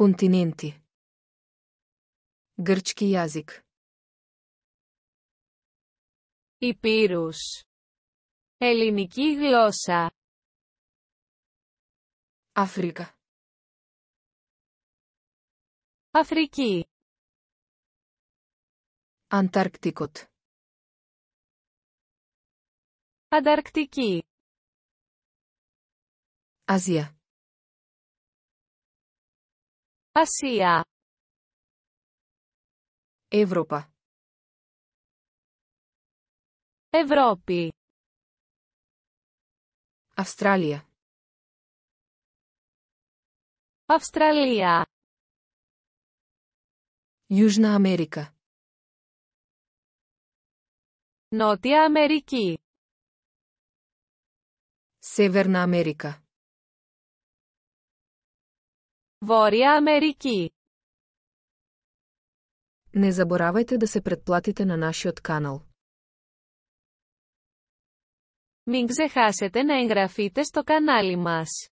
Kontinenti. Grčki γλώσσα. Υπήρους. Ελληνική γλώσσα. Αφρίκα. Αφρική. Ανταρκτικότ. Ανταρκτική. Αζία. Ασία Ευρώπα Ευρώπη Αυστράλια Αυστραλία Южна Αμέρικα Νότια Αμερική Σεβέρνα Αμέρικα Вори Америки. Не заборавајте да се предплатите на нашиот канал. Μην ξεχάσετε на енграфите στο канали мас.